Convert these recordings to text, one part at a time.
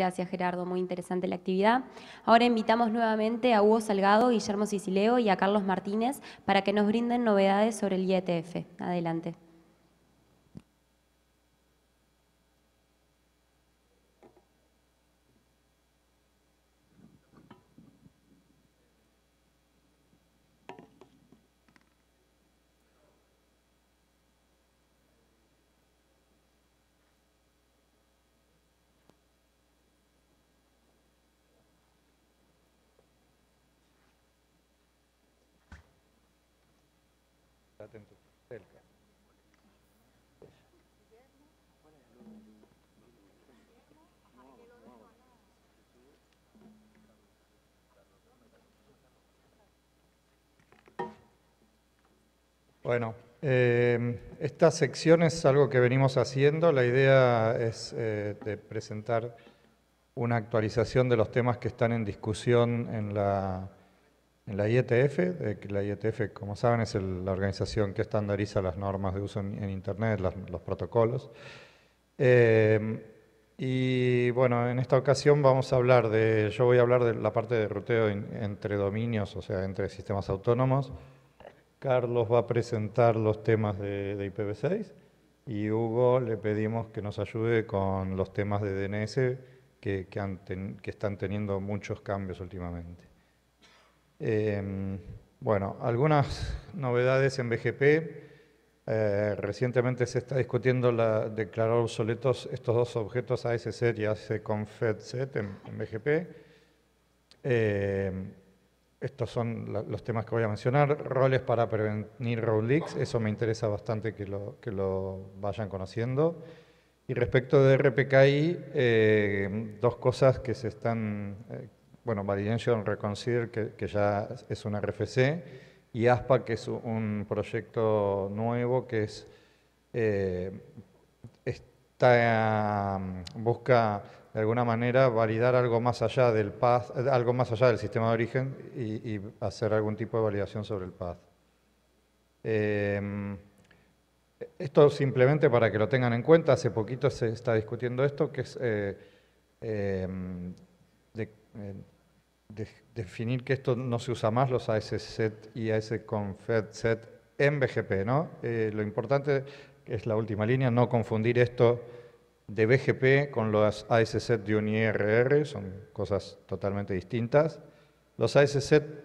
Gracias, Gerardo. Muy interesante la actividad. Ahora invitamos nuevamente a Hugo Salgado, Guillermo Sicileo y a Carlos Martínez para que nos brinden novedades sobre el IETF. Adelante. Bueno, em, esta sección es algo que venimos haciendo. La idea es eh, de presentar una actualización de los temas que están en discusión en la en la IETF, la IETF, como saben, es la organización que estandariza las normas de uso en, Internet, los protocolos. Em, y bueno, en esta ocasión vamos a hablar de, yo voy a hablar de la parte de ruteo entre dominios, o sea, entre sistemas autónomos. Carlos va a presentar los temas de, IPv6 y Hugo le pedimos que nos ayude con los temas de DNS que, que están teniendo muchos cambios últimamente. Em, bueno, algunas novedades en BGP. Eh, recientemente se está discutiendo la, declarar obsoletos estos dos objetos ASZ y confed en, en BGP. Em, estos son los temas que voy a mencionar. Roles para prevenir role leaks, eso me interesa bastante que lo, lo vayan conociendo. Y respecto de RPKI, eh, dos cosas que se están eh, bueno, validation Reconsider, que, ya es una RFC, y ASPA, que es un proyecto nuevo que es, eh, mm, busca de alguna manera validar algo más allá del path, algo más allá del sistema de origen y, hacer algún tipo de validación sobre el path. Eh, esto simplemente para que lo tengan en cuenta, hace poquito se está discutiendo esto, que es eh, de, definir que esto no se usa más, los AS-set y as set e en BGP, ¿no? Eh, lo importante es la última línea, no confundir esto de BGP con los AS-set de un IRR, son cosas totalmente distintas. Los AS-set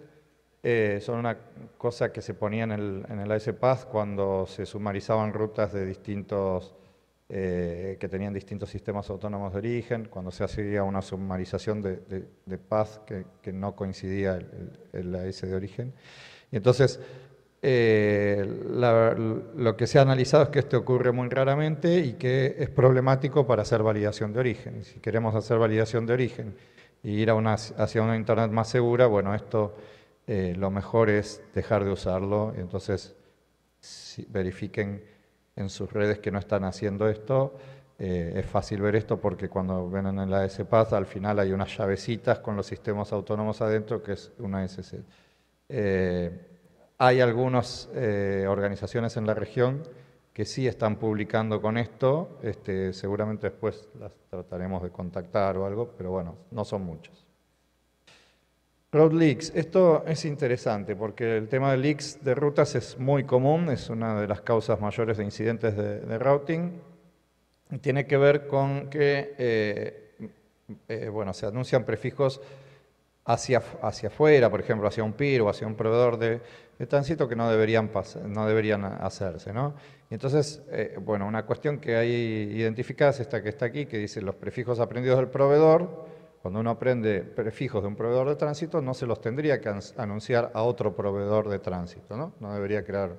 eh, son una cosa que se ponía en el, en el cuando se sumarizaban rutas de distintos eh, que tenían distintos sistemas autónomos de origen, cuando se hacía una sumarización de, de, paz que, no coincidía el, la S de origen. Y entonces, eh, lo que se ha analizado es que esto ocurre muy raramente y que es problemático para hacer validación de origen. Si queremos hacer validación de origen y ir a una, hacia una Internet más segura, bueno, esto eh, lo mejor es dejar de usarlo. Entonces, verifiquen en sus redes que no están haciendo esto, eh, es fácil ver esto porque cuando ven en la SPAS al final hay unas llavecitas con los sistemas autónomos adentro que es una SC. Eh, hay algunas eh, organizaciones en la región que sí están publicando con esto, este, seguramente después las trataremos de contactar o algo, pero bueno, no son muchas. Road leaks. Esto es interesante porque el tema de leaks de rutas es muy común, es una de las causas mayores de incidentes de, routing. Y tiene que ver con que, eh, eh, bueno, se anuncian prefijos hacia, hacia afuera, por ejemplo, hacia un peer o hacia un proveedor de, tránsito que no deberían, no deberían hacerse, ¿no? entonces, eh, bueno, una cuestión que hay identificada es esta que está aquí, que dice los prefijos aprendidos del proveedor, cuando uno aprende prefijos de un proveedor de tránsito, no se los tendría que anunciar a otro proveedor de tránsito, ¿no? No debería crear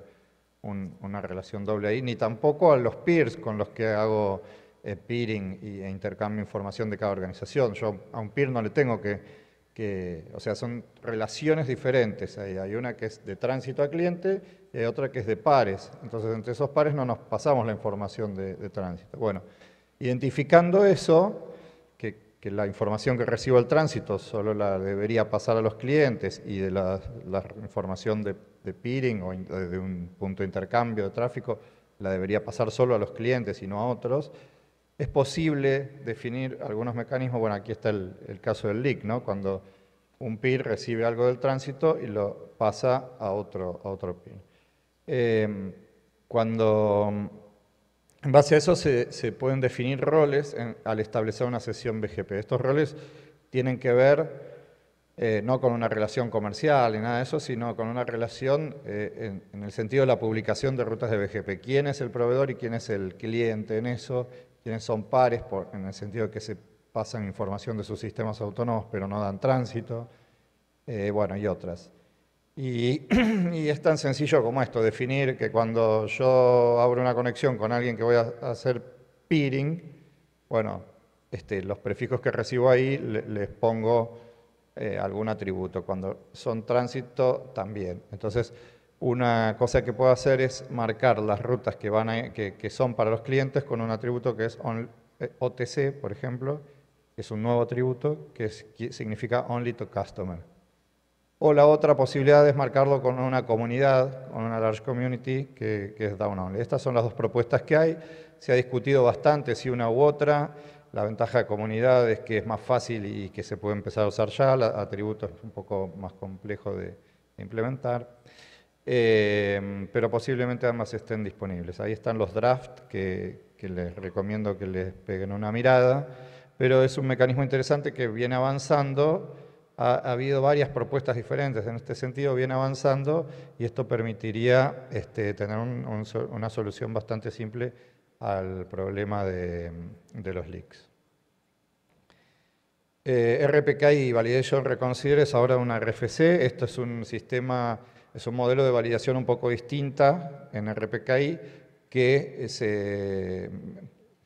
una relación doble ahí, ni tampoco a los peers con los que hago eh, peering e intercambio información de cada organización. Yo a un peer no le tengo que, o sea, son relaciones diferentes. Hay una que es de tránsito a cliente y otra que es de pares. Entonces, entre esos pares no nos pasamos la información de tránsito. Bueno, identificando eso, la información que recibo el tránsito solo la debería pasar a los clientes y de la, información de, peering o de un punto de intercambio de tráfico la debería pasar solo a los clientes y no a otros, es posible definir algunos mecanismos. Bueno, aquí está el, caso del leak, ¿no? Cuando un peer recibe algo del tránsito y lo pasa a otro, otro peer. Eh, cuando en base a eso se, pueden definir roles al establecer una sesión BGP. Estos roles tienen que ver eh, no con una relación comercial ni nada de eso, sino con una relación eh, en, el sentido de la publicación de rutas de BGP. ¿Quién es el proveedor y quién es el cliente en eso? ¿Quiénes son pares en el sentido de que se pasan información de sus sistemas autónomos pero no dan tránsito? Eh, bueno, y otras. Y, es tan sencillo como esto, definir que cuando yo abro una conexión con alguien que voy a hacer peering, bueno, este, los prefijos que recibo ahí les pongo eh, algún atributo. Cuando son tránsito, también. Entonces, una cosa que puedo hacer es marcar las rutas que, van que, son para los clientes con un atributo que es on, eh, OTC, por ejemplo, es un nuevo atributo que significa Only to Customer. O la otra posibilidad es marcarlo con una comunidad, con una large community que, es down only. Estas son las dos propuestas que hay. Se ha discutido bastante si una u otra. La ventaja de comunidad es que es más fácil y que se puede empezar a usar ya. El atributo es un poco más complejo de, implementar. Eh, pero posiblemente ambas estén disponibles. Ahí están los drafts que les recomiendo que les peguen una mirada. Pero es un mecanismo interesante que viene avanzando ha, habido varias propuestas diferentes en este sentido, viene avanzando y esto permitiría este, tener una solución bastante simple al problema de, los leaks. Eh, RPKI y Validation Reconsider es ahora una RFC, esto es un sistema, es un modelo de validación un poco distinta en RPKI que se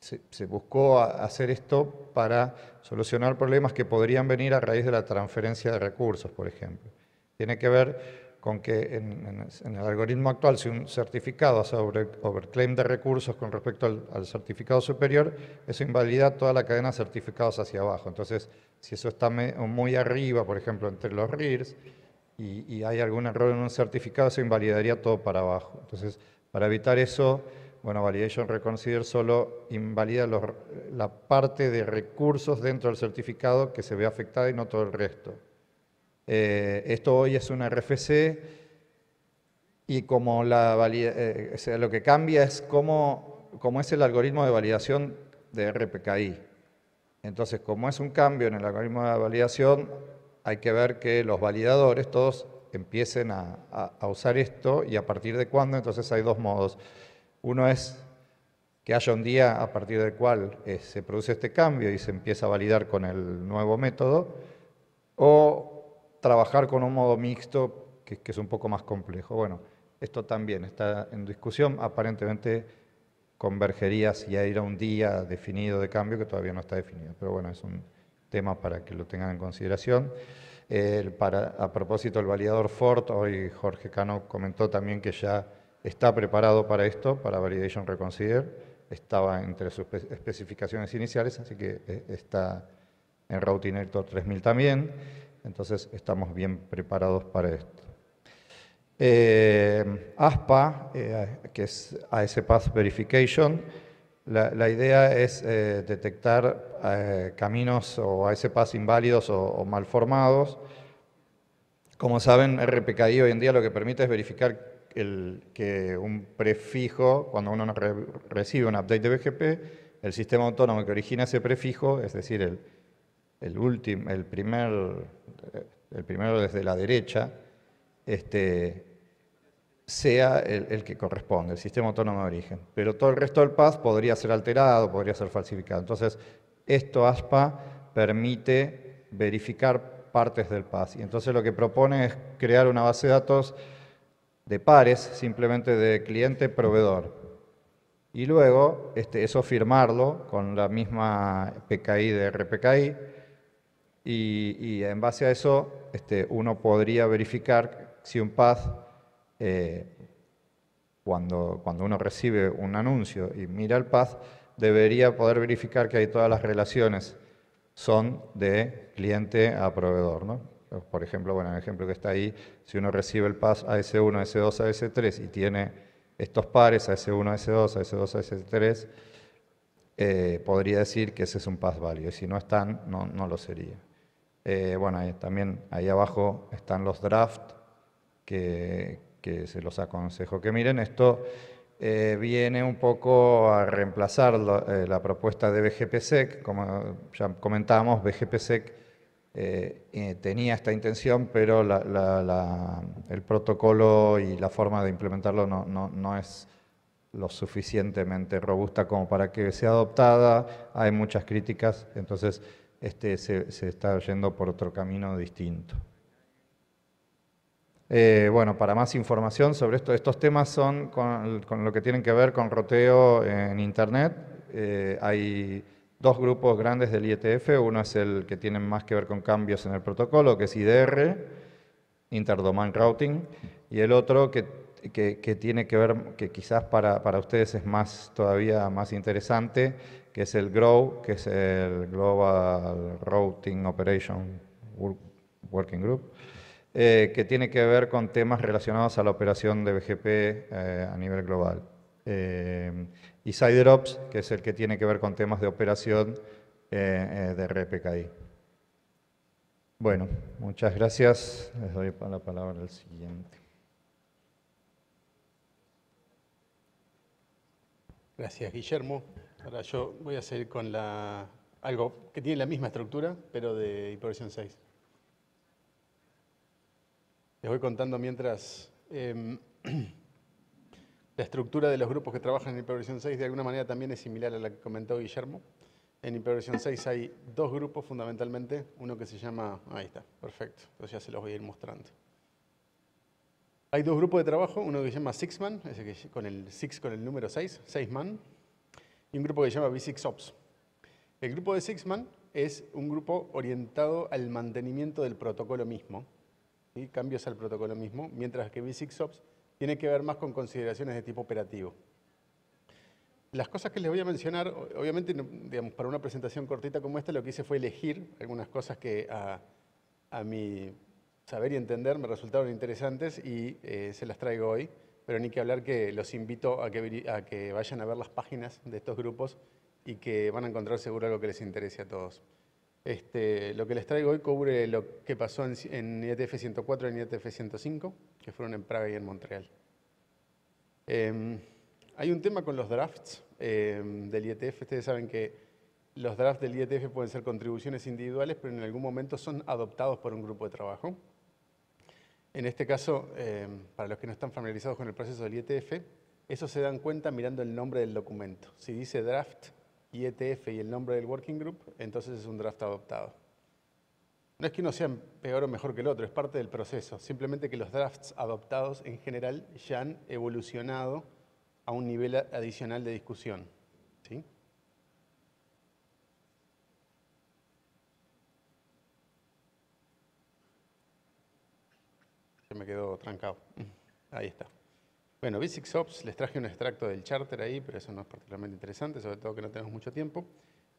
se, buscó hacer esto para solucionar problemas que podrían venir a raíz de la transferencia de recursos, por ejemplo. Tiene que ver con que en, el algoritmo actual, si un certificado hace overclaim de recursos con respecto al, certificado superior, eso invalida toda la cadena de certificados hacia abajo. Entonces, si eso está muy arriba, por ejemplo, entre los RIRS, y, y hay algún error en un certificado, eso invalidaría todo para abajo. Entonces, para evitar eso, bueno, Validation Reconsider solo invalida la parte de recursos dentro del certificado que se ve afectada y no todo el resto. Eh, esto hoy es una RFC y como eh, lo que cambia es cómo, es el algoritmo de validación de RPKI. Entonces, como es un cambio en el algoritmo de validación, hay que ver que los validadores todos empiecen a usar esto y a partir de cuándo, entonces hay dos modos uno es que haya un día a partir del cual eh, se produce este cambio y se empieza a validar con el nuevo método, o trabajar con un modo mixto que, es un poco más complejo. Bueno, esto también está en discusión, aparentemente convergería si hay un día definido de cambio que todavía no está definido, pero bueno, es un tema para que lo tengan en consideración. a propósito el validador Ford, hoy Jorge Cano comentó también que ya está preparado para esto, para Validation Reconsider, estaba entre sus especificaciones iniciales, así que eh, está en Routinector 3000 también, entonces estamos bien preparados para esto. ASPA, eh, eh, que es AS Path Verification, la, idea es detectar caminos o AS Path inválidos o, o mal formados. Como saben, RPKI hoy en día lo que permite es verificar que un prefijo, cuando uno recibe un update de BGP, el sistema autónomo que origina ese prefijo, es decir, el, el, el, primer, el primero desde la derecha, este, sea el, que corresponde, el sistema autónomo de origen. Pero todo el resto del path podría ser alterado, podría ser falsificado. Entonces, esto ASPA permite verificar partes del path. Y entonces lo que propone es crear una base de datos de pares, simplemente de cliente-proveedor. Y luego este, eso firmarlo con la misma PKI de RPKI y, en base a eso este, uno podría verificar si un path, eh, cuando, cuando uno recibe un anuncio y mira el path, debería poder verificar que hay todas las relaciones son de cliente a proveedor. ¿no? por ejemplo, bueno, el ejemplo que está ahí, si uno recibe el pas AS1, AS2, AS3 y tiene estos pares, AS1, AS2, AS2, AS3, podría decir que ese es un pass válido. Y si no están, no, no lo sería. Eh, bueno, también ahí abajo están los draft que, se los aconsejo que miren. Esto eh, viene un poco a reemplazar la, eh, la propuesta de BGPSEC. Como ya comentábamos, BGPSEC eh, eh, tenía esta intención, pero el protocolo y la forma de implementarlo no, no, es lo suficientemente robusta como para que sea adoptada. Hay muchas críticas, entonces este se, está yendo por otro camino distinto. Eh, bueno, para más información sobre esto, estos temas son con, lo que tienen que ver con roteo en Internet. hay dos grupos grandes del IETF. Uno es el que tiene más que ver con cambios en el protocolo, que es IDR, Interdomain Routing, y el otro que, tiene que ver, que quizás para, ustedes es más todavía más interesante, que es el GROW, que es el Global Routing Operation Working Group, eh, que tiene que ver con temas relacionados a la operación de BGP eh, a nivel global. Eh, y CiderOps, que es el que tiene que ver con temas de operación eh, eh, de RPKI. Bueno, muchas gracias. Les doy la palabra al siguiente. Gracias, Guillermo. Ahora yo voy a seguir con la, algo que tiene la misma estructura, pero de hiperversión 6. Les voy contando mientras... Em, La estructura de los grupos que trabajan en Hiperversión 6 de alguna manera también es similar a la que comentó Guillermo. En Hiperversión 6 hay dos grupos fundamentalmente, uno que se llama, ahí está, perfecto, entonces ya se los voy a ir mostrando. Hay dos grupos de trabajo, uno que se llama Sixman, ese que con el Six con el número 6, Sixman, y un grupo que se llama V6Ops. El grupo de Sixman es un grupo orientado al mantenimiento del protocolo mismo, y cambios al protocolo mismo, mientras que V6Ops tiene que ver más con consideraciones de tipo operativo. Las cosas que les voy a mencionar, obviamente, para una presentación cortita como esta, lo que hice fue elegir algunas cosas que a, mi saber y entender me resultaron interesantes y eh, se las traigo hoy. Pero ni que hablar que los invito a que, a que vayan a ver las páginas de estos grupos y que van a encontrar seguro algo que les interese a todos. Este, lo que les traigo hoy cubre lo que pasó en, en 104 y en IETF 105, que fueron en Praga y en Montreal. Em, hay un tema con los drafts em, del IETF. Ustedes saben que los drafts del IETF pueden ser contribuciones individuales, pero en algún momento son adoptados por un grupo de trabajo. En este caso, em, para los que no están familiarizados con el proceso del IETF, eso se dan cuenta mirando el nombre del documento. Si dice draft, y ETF y el nombre del working group, entonces es un draft adoptado. No es que uno sea peor o mejor que el otro, es parte del proceso. Simplemente que los drafts adoptados en general ya han evolucionado a un nivel adicional de discusión. ¿sí? Se me quedó trancado. Ahí está. Bueno, Basic Ops, les traje un extracto del charter ahí, pero eso no es particularmente interesante, sobre todo que no tenemos mucho tiempo.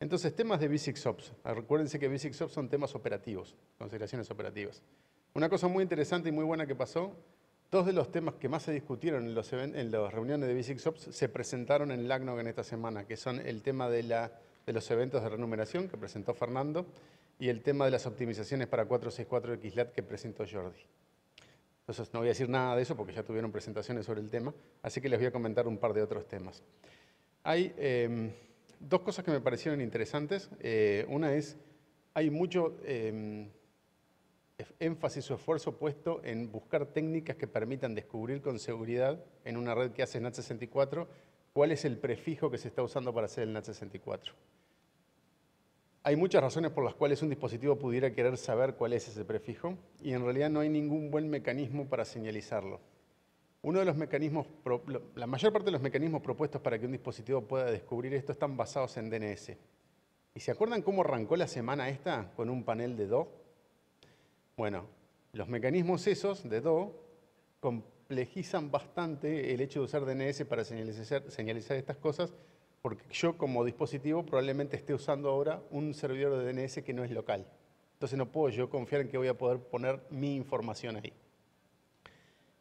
Entonces, temas de Basic Ops. Ah, recuérdense que Basic Ops son temas operativos, consideraciones operativas. Una cosa muy interesante y muy buena que pasó, dos de los temas que más se discutieron en, los en las reuniones de Basic Ops se presentaron en LACNOG en esta semana, que son el tema de, de los eventos de renumeración que presentó Fernando y el tema de las optimizaciones para 464 XLAT que presentó Jordi. Entonces no voy a decir nada de eso porque ya tuvieron presentaciones sobre el tema, así que les voy a comentar un par de otros temas. Hay em, dos cosas que me parecieron interesantes. Eh, una es, hay mucho em, énfasis o esfuerzo puesto en buscar técnicas que permitan descubrir con seguridad en una red que hace NAT64 cuál es el prefijo que se está usando para hacer el NAT64. Hay muchas razones por las cuales un dispositivo pudiera querer saber cuál es ese prefijo y en realidad no hay ningún buen mecanismo para señalizarlo. Uno de los mecanismos, la mayor parte de los mecanismos propuestos para que un dispositivo pueda descubrir esto están basados en DNS. ¿Y se acuerdan cómo arrancó la semana esta con un panel de DO? Bueno, los mecanismos esos de DO complejizan bastante el hecho de usar DNS para señalizar, señalizar estas cosas porque yo como dispositivo probablemente esté usando ahora un servidor de DNS que no es local. Entonces no puedo yo confiar en que voy a poder poner mi información ahí.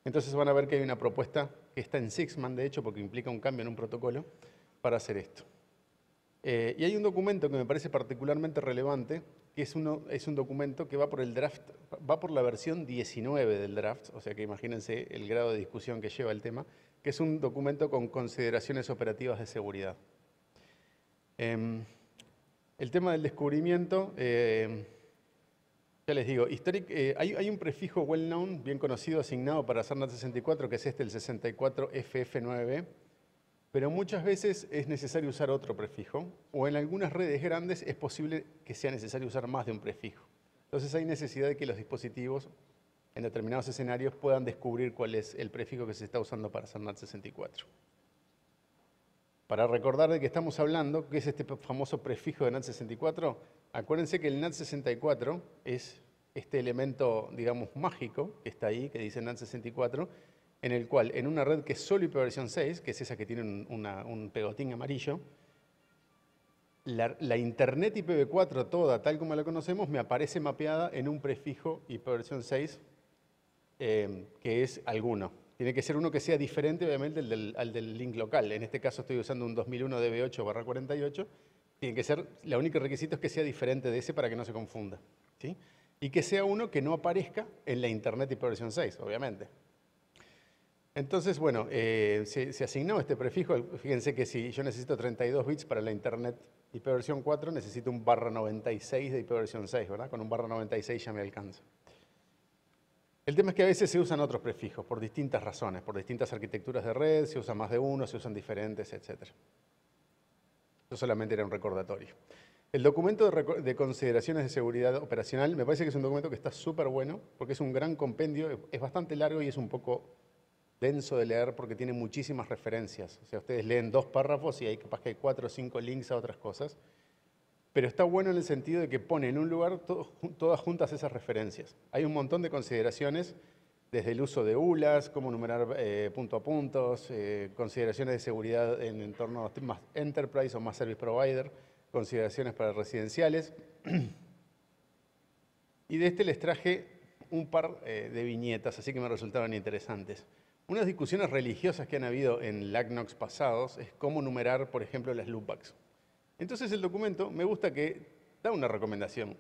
Entonces van a ver que hay una propuesta que está en Sixman, de hecho, porque implica un cambio en un protocolo, para hacer esto. Eh, y hay un documento que me parece particularmente relevante, que es, uno, es un documento que va por el draft, va por la versión 19 del draft, o sea que imagínense el grado de discusión que lleva el tema, que es un documento con consideraciones operativas de seguridad. Em, el tema del descubrimiento, eh, ya les digo, eh, hay, un prefijo well known, bien conocido, asignado para Sarnat 64, que es este, el 64FF9, pero muchas veces es necesario usar otro prefijo, o en algunas redes grandes es posible que sea necesario usar más de un prefijo. Entonces hay necesidad de que los dispositivos en determinados escenarios puedan descubrir cuál es el prefijo que se está usando para Sarnat 64 para recordar de que estamos hablando, que es este famoso prefijo de NAT64, acuérdense que el NAT64 es este elemento, digamos, mágico que está ahí, que dice NAT64, en el cual en una red que es solo ipv 6, que es esa que tiene un, pegotín amarillo, la, internet IPv4 toda, tal como la conocemos, me aparece mapeada en un prefijo ipv 6, eh, que es alguno. Tiene que ser uno que sea diferente, obviamente, al del, link local. En este caso estoy usando un 2001 DB8 barra 48. Tiene que ser, la única requisito es que sea diferente de ese para que no se confunda. ¿sí? Y que sea uno que no aparezca en la Internet versión 6, obviamente. Entonces, bueno, eh, se, asignó este prefijo. Fíjense que si yo necesito 32 bits para la Internet IPv4, necesito un barra 96 de IPv6, ¿verdad? Con un barra 96 ya me alcanza. El tema es que a veces se usan otros prefijos por distintas razones, por distintas arquitecturas de red, se usan más de uno, se usan diferentes, etc. Eso solamente era un recordatorio. El documento de, consideraciones de seguridad operacional me parece que es un documento que está súper bueno porque es un gran compendio, es bastante largo y es un poco denso de leer porque tiene muchísimas referencias. O sea, ustedes leen dos párrafos y hay capaz que hay cuatro o cinco links a otras cosas pero está bueno en el sentido de que pone en un lugar todas juntas esas referencias. Hay un montón de consideraciones, desde el uso de ULAs, cómo numerar eh, punto a puntos, eh, consideraciones de seguridad en torno a más enterprise o más service provider, consideraciones para residenciales. y de este les traje un par eh, de viñetas, así que me resultaron interesantes. Unas discusiones religiosas que han habido en LACNOX pasados es cómo numerar, por ejemplo, las loopbacks. Entonces el documento me gusta que da una recomendación.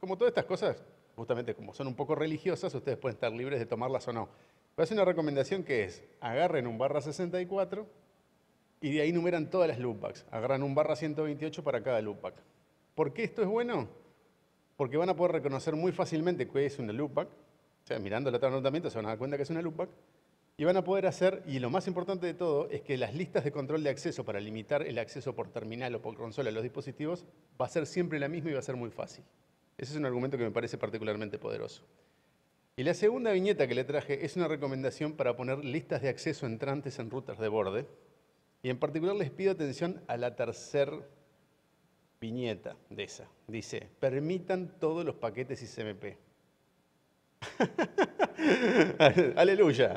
Como todas estas cosas, justamente como son un poco religiosas, ustedes pueden estar libres de tomarlas o no. hace una recomendación que es, agarren un barra 64 y de ahí numeran todas las loopbacks. Agarran un barra 128 para cada loopback. ¿Por qué esto es bueno? Porque van a poder reconocer muy fácilmente que es una loopback. O sea, mirando el otro anotamiento se van a dar cuenta que es una loopback y van a poder hacer, y lo más importante de todo, es que las listas de control de acceso para limitar el acceso por terminal o por consola a los dispositivos va a ser siempre la misma y va a ser muy fácil. Ese es un argumento que me parece particularmente poderoso. Y la segunda viñeta que le traje es una recomendación para poner listas de acceso entrantes en rutas de borde. Y en particular les pido atención a la tercera viñeta de esa. Dice, permitan todos los paquetes ICMP. Aleluya.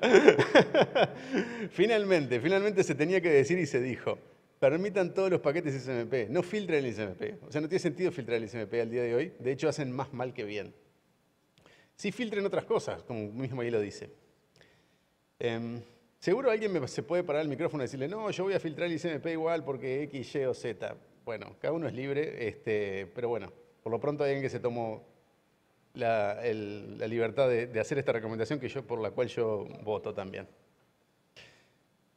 finalmente, finalmente se tenía que decir y se dijo, permitan todos los paquetes SMP, no filtren el SMP. O sea, no tiene sentido filtrar el SMP al día de hoy, de hecho hacen más mal que bien. Sí filtren otras cosas, como mismo ahí lo dice. Em, seguro alguien se puede parar el micrófono y decirle, no, yo voy a filtrar el ICMP igual porque X, Y o Z. Bueno, cada uno es libre, este, pero bueno, por lo pronto hay alguien que se tomó la, libertad de, hacer esta recomendación que yo, por la cual yo voto también.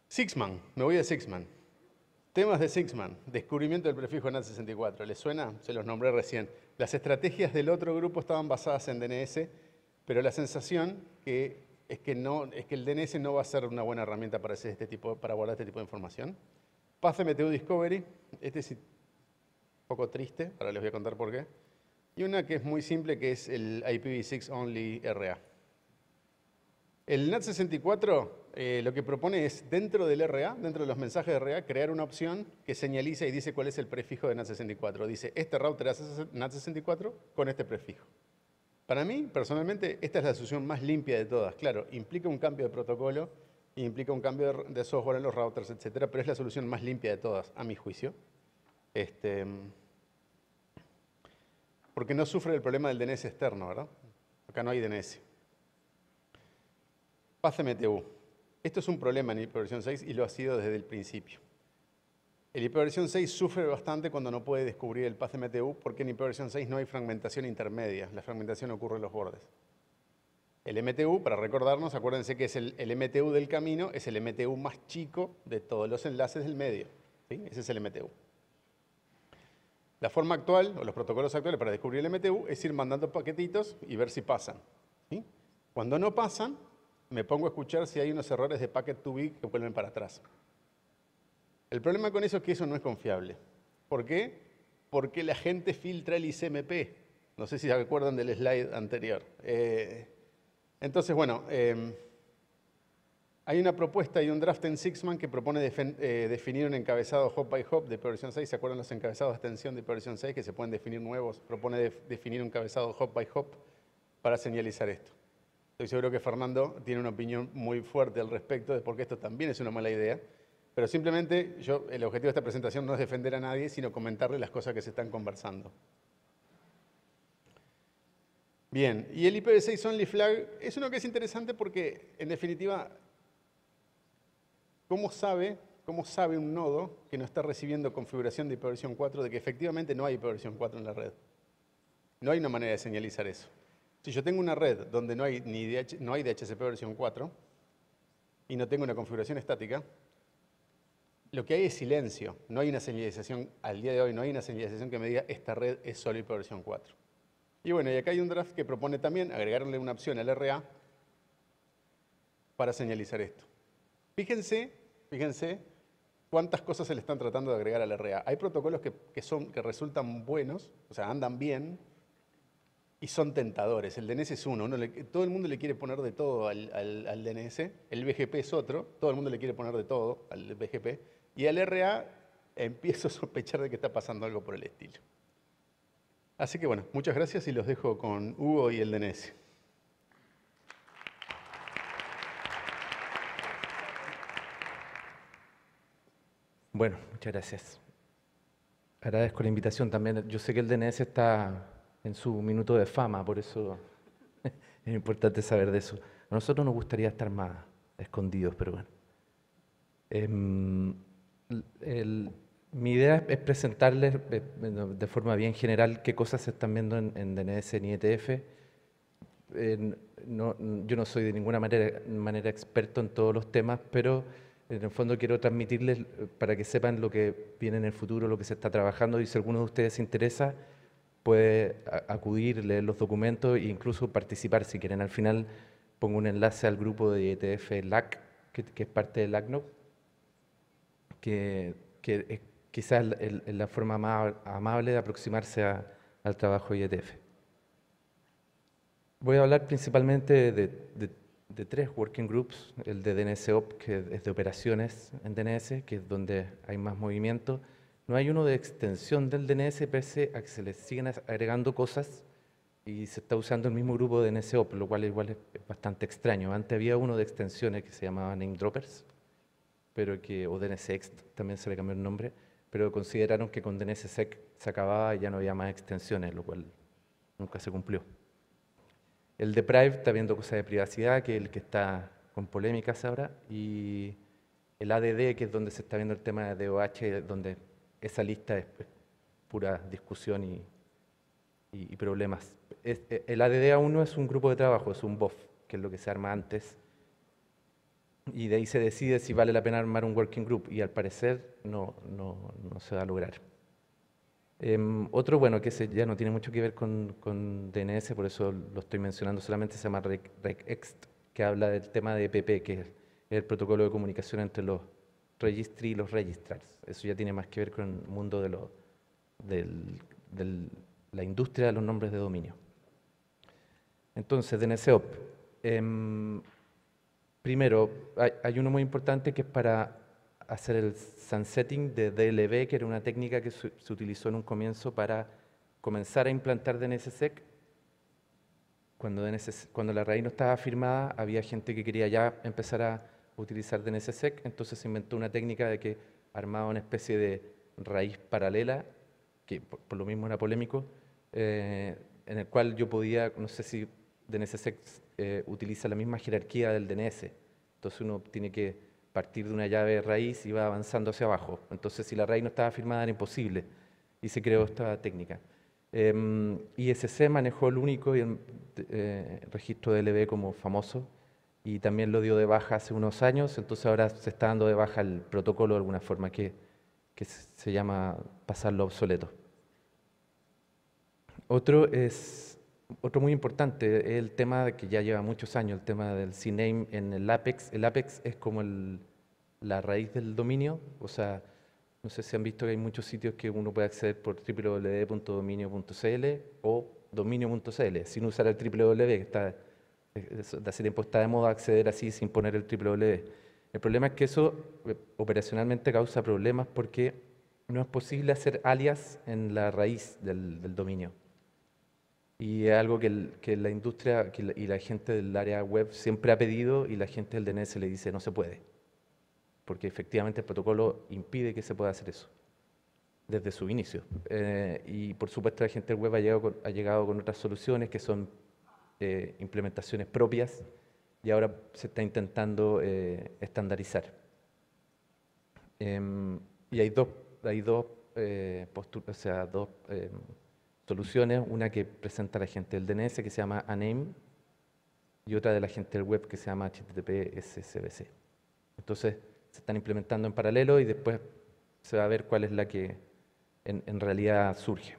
Sixman, me voy a Sixman. Temas de Sixman, descubrimiento del prefijo NAT64. ¿Les suena? Se los nombré recién. Las estrategias del otro grupo estaban basadas en DNS, pero la sensación que es, que no, es que el DNS no va a ser una buena herramienta para, hacer este tipo, para guardar este tipo de información. PathMTU Discovery, este es un poco triste, ahora les voy a contar por qué y una que es muy simple, que es el IPv6 Only RA. El NAT64 eh, lo que propone es, dentro del RA, dentro de los mensajes de RA, crear una opción que señaliza y dice cuál es el prefijo de NAT64. Dice, este router hace NAT64 con este prefijo. Para mí, personalmente, esta es la solución más limpia de todas. Claro, implica un cambio de protocolo, implica un cambio de software en los routers, etcétera, pero es la solución más limpia de todas, a mi juicio. Este, porque no sufre el problema del DNS externo, ¿verdad? Acá no hay DNS. MTU. Esto es un problema en hiperversión 6 y lo ha sido desde el principio. El hiperversión 6 sufre bastante cuando no puede descubrir el MTU porque en hiperversión 6 no hay fragmentación intermedia. La fragmentación ocurre en los bordes. El MTU, para recordarnos, acuérdense que es el, MTU del camino, es el MTU más chico de todos los enlaces del medio. Ese es el MTU. La forma actual o los protocolos actuales para descubrir el MTU es ir mandando paquetitos y ver si pasan. Cuando no pasan, me pongo a escuchar si hay unos errores de packet to be que vuelven para atrás. El problema con eso es que eso no es confiable. ¿Por qué? Porque la gente filtra el ICMP. No sé si se acuerdan del slide anterior. Eh, entonces, bueno, em, hay una propuesta y un draft en Sixman que propone eh, definir un encabezado hop by hop de ipv 6. ¿Se acuerdan los encabezados de extensión de versión 6 que se pueden definir nuevos? Propone definir un encabezado hop by hop para señalizar esto. Estoy seguro que Fernando tiene una opinión muy fuerte al respecto de por qué esto también es una mala idea. Pero simplemente yo, el objetivo de esta presentación no es defender a nadie, sino comentarle las cosas que se están conversando. Bien, y el IPv6 Only Flag es uno que es interesante porque, en definitiva, ¿Cómo sabe, ¿Cómo sabe un nodo que no está recibiendo configuración de hiperversión 4 de que efectivamente no hay ipv 4 en la red? No hay una manera de señalizar eso. Si yo tengo una red donde no hay, ni no hay DHCP versión 4 y no tengo una configuración estática, lo que hay es silencio. No hay una señalización, al día de hoy no hay una señalización que me diga esta red es solo hiperversión 4. Y bueno, y acá hay un draft que propone también agregarle una opción al RA para señalizar esto. Fíjense, fíjense cuántas cosas se le están tratando de agregar al RA. Hay protocolos que, son, que resultan buenos, o sea, andan bien y son tentadores. El DNS es uno, todo el mundo le quiere poner de todo al, al, al, DNS. El BGP es otro, todo el mundo le quiere poner de todo al BGP. Y al RA empiezo a sospechar de que está pasando algo por el estilo. Así que bueno, muchas gracias y los dejo con Hugo y el DNS. Bueno, muchas gracias. Agradezco la invitación también. Yo sé que el DNS está en su minuto de fama, por eso es importante saber de eso. A nosotros nos gustaría estar más escondidos, pero bueno. Em, mi idea es presentarles eh, de forma bien general qué cosas se están viendo en, DNS ni ETF. Eh, no, yo no soy de ninguna manera, manera experto en todos los temas, pero en el fondo quiero transmitirles eh, para que sepan lo que viene en el futuro, lo que se está trabajando y si alguno de ustedes interesa, puede acudir, leer los documentos e incluso participar si quieren. Al final pongo un enlace al grupo de IETF LAC, que, es parte del ACNOC, que, que es quizás la forma más amable de aproximarse al trabajo IETF. E Voy a hablar principalmente de de tres working groups, el de DNSOP, que es de operaciones en DNS, que es donde hay más movimiento. No hay uno de extensión del DNS, pese a que se le siguen agregando cosas y se está usando el mismo grupo de DNSOP, lo cual igual es bastante extraño. Antes había uno de extensiones que se llamaba Name Droppers, pero que, o DNSX, también se le cambió el nombre, pero consideraron que con DNSSEC se acababa y ya no había más extensiones, lo cual nunca se cumplió. El Deprive está viendo cosas de privacidad, que es el que está con polémicas ahora, y el ADD, que es donde se está viendo el tema de OH, donde esa lista es pura discusión y, problemas. E, el add aún no es un grupo de trabajo, es un BOF, que es lo que se arma antes, y de ahí se decide si vale la pena armar un working group, y al parecer no, no se va a lograr. Em, otro, bueno, que ya no tiene mucho que ver con, DNS, por eso lo estoy mencionando solamente, se llama REC-EXT, que habla del tema de EPP, que es el protocolo de comunicación entre los registry y los registrars. Eso ya tiene más que ver con el mundo de, del, la industria de los nombres de dominio. Entonces, DNSOP. Em, primero, hay, uno muy importante que es para hacer el sunsetting de DLB, que era una técnica que se utilizó en un comienzo para comenzar a implantar DNSSEC. Cuando, cuando la raíz no estaba firmada, había gente que quería ya empezar a utilizar DNSSEC, entonces se inventó una técnica de que armaba una especie de raíz paralela, que por, lo mismo era polémico, eh, en el cual yo podía, no sé si DNSSEC eh, utiliza la misma jerarquía del DNS, entonces uno tiene que partir de una llave raíz iba avanzando hacia abajo. Entonces, si la raíz no estaba firmada, era imposible. Y se creó esta técnica. Eh, em, ISC manejó el único eh, registro de LB como famoso y también lo dio de baja hace unos años, entonces ahora se está dando de baja el protocolo de alguna forma que se llama pasarlo obsoleto. Otro es otro muy importante es el tema que ya lleva muchos años, el tema del CNAME en el Apex. El Apex es como la raíz del dominio, o sea, no sé si han visto que hay muchos sitios que uno puede acceder por www.dominio.cl o dominio.cl, sin usar el www, que está, de hace tiempo está de moda acceder así sin poner el www. El problema es que eso eh, operacionalmente causa problemas porque no es posible hacer alias en la raíz del dominio. Y es algo que, la industria y la gente del área web siempre ha pedido y la gente del DNS le dice no se puede, porque efectivamente el protocolo impide que se pueda hacer eso desde su inicio. Eh, y por supuesto la gente del web ha llegado con, ha llegado con otras soluciones que son eh, implementaciones propias y ahora se está intentando eh, estandarizar. Em, y hay dos, hay dos, o sea, dos em, soluciones, una que presenta la gente del DNS que se llama ANAME y otra de la gente del web que se llama HTTP Entonces, se están implementando en paralelo y después se va a ver cuál es la que en, realidad surge.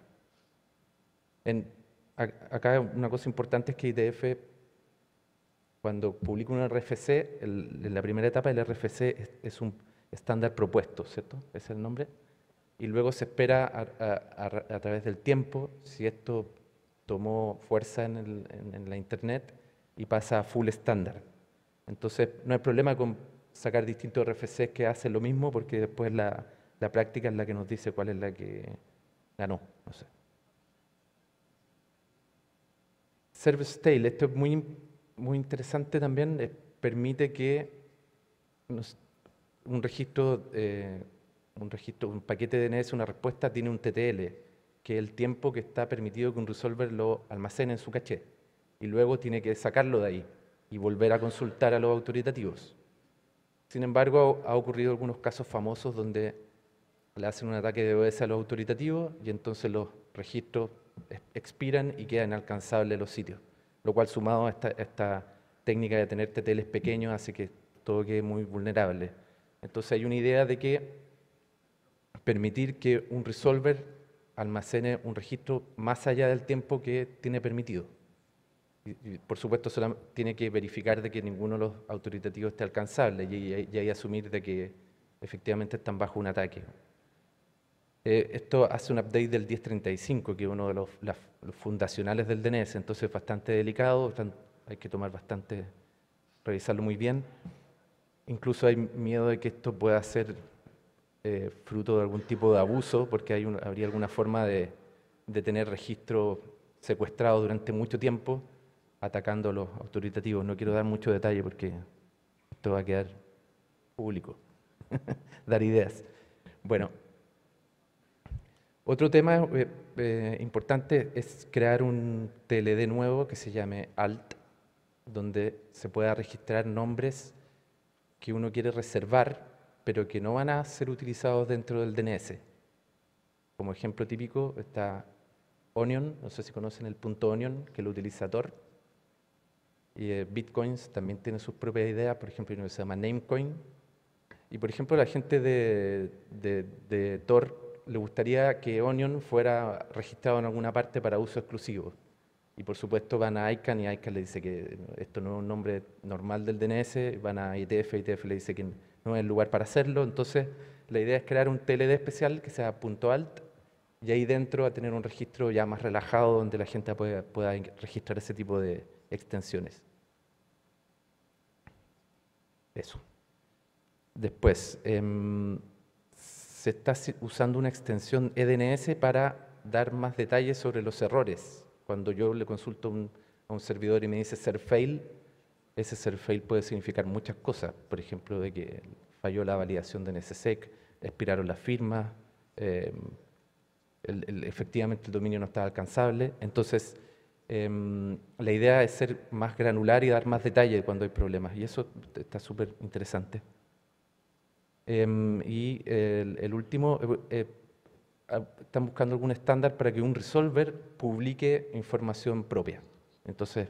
acá una cosa importante es que IDF, cuando publica un RFC, en la primera etapa el RFC es, es un estándar propuesto, ¿cierto? ¿Es el nombre? y luego se espera a, través del tiempo, si esto tomó fuerza en, la Internet y pasa a full estándar. Entonces, no hay problema con sacar distintos RFCs que hacen lo mismo, porque después la, práctica es la que nos dice cuál es la que ganó. Service Tail, esto es muy, muy interesante también, eh, permite que un registro eh, un paquete DNS, una respuesta, tiene un TTL, que es el tiempo que está permitido que un resolver lo almacene en su caché. Y luego tiene que sacarlo de ahí y volver a consultar a los autoritativos. Sin embargo, ha ocurrido algunos casos famosos donde le hacen un ataque de OS a los autoritativos y entonces los registros expiran y quedan alcanzables los sitios. Lo cual sumado a esta, esta técnica de tener TTLs pequeños hace que todo quede muy vulnerable. Entonces hay una idea de que permitir que un resolver almacene un registro más allá del tiempo que tiene permitido. Y, por supuesto, solo tiene que verificar de que ninguno de los autoritativos esté alcanzable y, y asumir de que efectivamente están bajo un ataque. Eh, esto hace un update del 1035, que es uno de los, fundacionales del DNS, entonces es bastante delicado, hay que tomar bastante, revisarlo muy bien. Incluso hay miedo de que esto pueda ser eh, fruto de algún tipo de abuso, porque habría alguna forma de, tener registro secuestrado durante mucho tiempo, atacando a los autoritativos. No quiero dar mucho detalle porque esto va a quedar público, dar ideas. Bueno, otro tema eh, eh, importante es crear un TLD nuevo que se llame ALT, donde se pueda registrar nombres que uno quiere reservar pero que no van a ser utilizados dentro del DNS. Como ejemplo típico está Onion, no sé si conocen el punto Onion, que lo utiliza Tor. Y eh, Bitcoins también tiene sus propias ideas, por ejemplo, uno que se llama Namecoin. Y por ejemplo, la gente de, Tor le gustaría que Onion fuera registrado en alguna parte para uso exclusivo. Y por supuesto van a ICANN y ICANN le dice que eh, esto no es un nombre normal del DNS, van a ITF, e ITF e le dice que no es el lugar para hacerlo. Entonces, la idea es crear un TLD especial que sea alt y ahí dentro a tener un registro ya más relajado donde la gente pueda, registrar ese tipo de extensiones. Eso. Después, em, se está usando una extensión EDNS para dar más detalles sobre los errores. Cuando yo le consulto a un servidor y me dice ser fail, ese ser fail puede significar muchas cosas. Por ejemplo, de que falló la validación de NSSEC, expiraron las firmas, eh, efectivamente el dominio no estaba alcanzable. Entonces, em, la idea es ser más granular y dar más detalle cuando hay problemas. Y eso está súper interesante. Em, y el, el último, eh, eh, ah, están buscando algún estándar para que un resolver publique información propia. Entonces,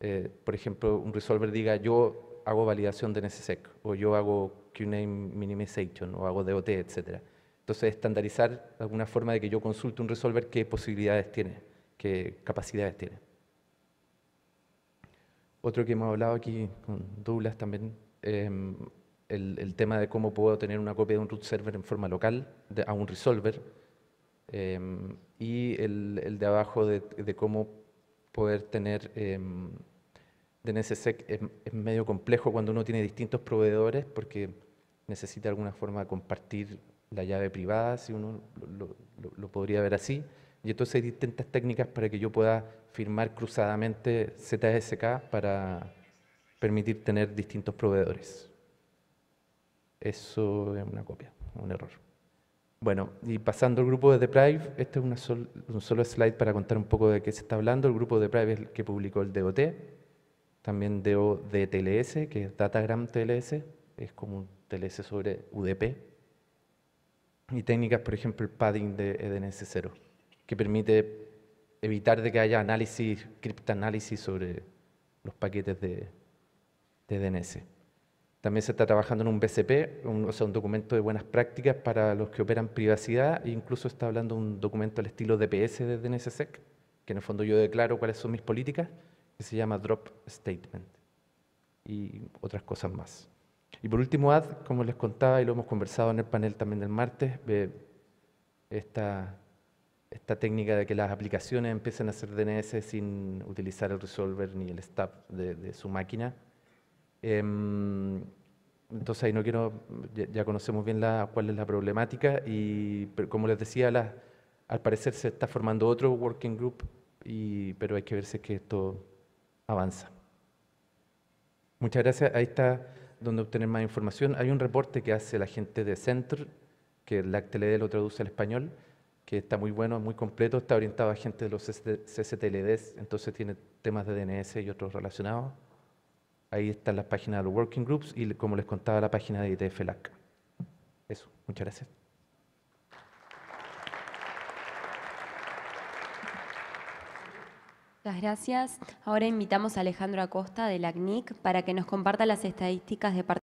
eh, por ejemplo, un resolver diga yo hago validación de NSSEC o yo hago QNAME minimization o hago DOT, etc. Entonces, estandarizar alguna forma de que yo consulte un resolver qué posibilidades tiene, qué capacidades tiene. Otro que hemos hablado aquí con Douglas también, em, el, tema de cómo puedo tener una copia de un root server en forma local a un resolver. Em, y el, de abajo de, cómo poder tener em, de NSSEC es, medio complejo cuando uno tiene distintos proveedores porque necesita alguna forma de compartir la llave privada, si uno lo, podría ver así. Y entonces hay distintas técnicas para que yo pueda firmar cruzadamente ZSK para permitir tener distintos proveedores. Eso es una copia, un error. Bueno, y pasando al grupo de Deprive, este es un solo slide para contar un poco de qué se está hablando. El grupo de Deprive es el que publicó el DOT, también deo de TLS, que es Datagram TLS, es como un TLS sobre UDP. Y técnicas, por ejemplo, el padding de EDNS0, que permite evitar de que haya análisis, criptoanálisis sobre los paquetes de, de DNS. También se está trabajando en un BCP, o sea, un documento de buenas prácticas para los que operan privacidad, e incluso está hablando un documento al estilo DPS de DNSSEC, que en el fondo yo declaro cuáles son mis políticas, que se llama Drop Statement y otras cosas más. Y por último, AD, como les contaba y lo hemos conversado en el panel también del martes, esta, esta técnica de que las aplicaciones empiecen a hacer DNS sin utilizar el resolver ni el staff de, su máquina. Em, entonces ahí no quiero, ya conocemos bien la, cuál es la problemática y pero como les decía, al parecer se está formando otro working group, y, pero hay que ver si que esto avanza. Muchas gracias. Ahí está donde obtener más información. Hay un reporte que hace la gente de Center, que la TLD lo traduce al español, que está muy bueno, muy completo, está orientado a gente de los CCTLDs, entonces tiene temas de DNS y otros relacionados. Ahí están las páginas de los working groups y, como les contaba, la página de ITF-LAC. Eso, muchas gracias. Muchas gracias. Ahora invitamos a Alejandro Acosta de la CNIC para que nos comparta las estadísticas de